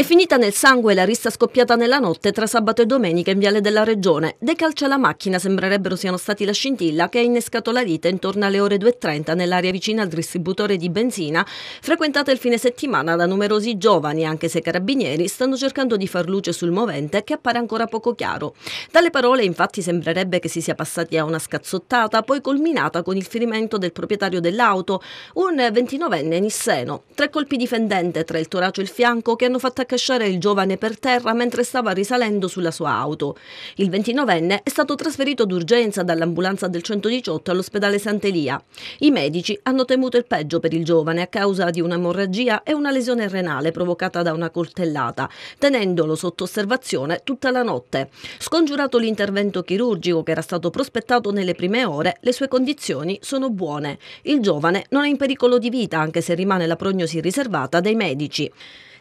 È finita nel sangue la rissa scoppiata nella notte tra sabato e domenica in Viale della Regione. Dei calci alla macchina sembrerebbero siano stati la scintilla che ha innescato la lite intorno alle ore 2.30 nell'area vicina al distributore di benzina, frequentata il fine settimana da numerosi giovani, anche se carabinieri stanno cercando di far luce sul movente che appare ancora poco chiaro. Dalle parole infatti sembrerebbe che si sia passati a una scazzottata, poi culminata con il ferimento del proprietario dell'auto, un 29enne nisseno. Tre colpi di fendente tra il torace e il fianco che hanno fatto accasciare il giovane per terra mentre stava risalendo sulla sua auto. Il 29enne è stato trasferito d'urgenza dall'ambulanza del 118 all'ospedale Sant'Elia. I medici hanno temuto il peggio per il giovane a causa di un'emorragia e una lesione renale provocata da una coltellata, tenendolo sotto osservazione tutta la notte. Scongiurato l'intervento chirurgico che era stato prospettato nelle prime ore, le sue condizioni sono buone. Il giovane non è in pericolo di vita anche se rimane la prognosi riservata dai medici.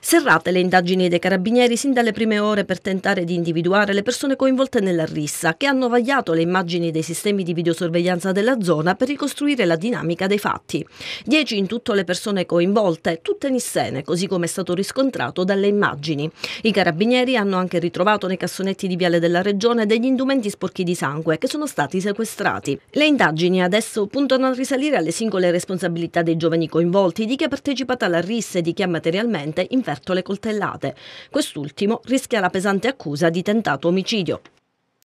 Serrate le indagini dei carabinieri sin dalle prime ore per tentare di individuare le persone coinvolte nella rissa, che hanno vagliato le immagini dei sistemi di videosorveglianza della zona per ricostruire la dinamica dei fatti. Dieci in tutto le persone coinvolte, tutte nissene, così come è stato riscontrato dalle immagini. I carabinieri hanno anche ritrovato nei cassonetti di Viale della Regione degli indumenti sporchi di sangue che sono stati sequestrati. Le indagini adesso puntano a risalire alle singole responsabilità dei giovani coinvolti, di chi ha partecipato alla rissa e di chi ha materialmente infatti aperto le coltellate. Quest'ultimo rischia la pesante accusa di tentato omicidio.